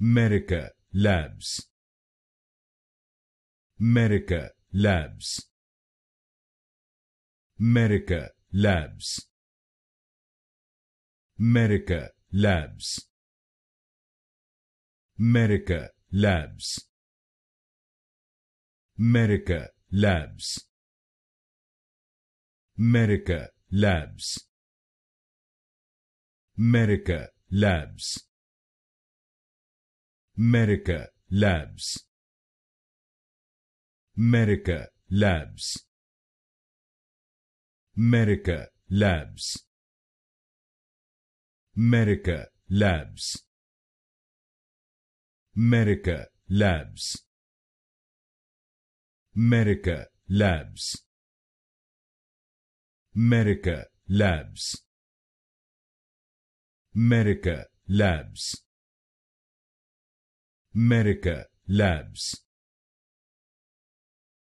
America Labs America Labs America Labs America Labs America Labs America Labs America Labs America Labs America Labs America Labs America Labs America Labs America Labs America Labs America Labs America Labs America Labs.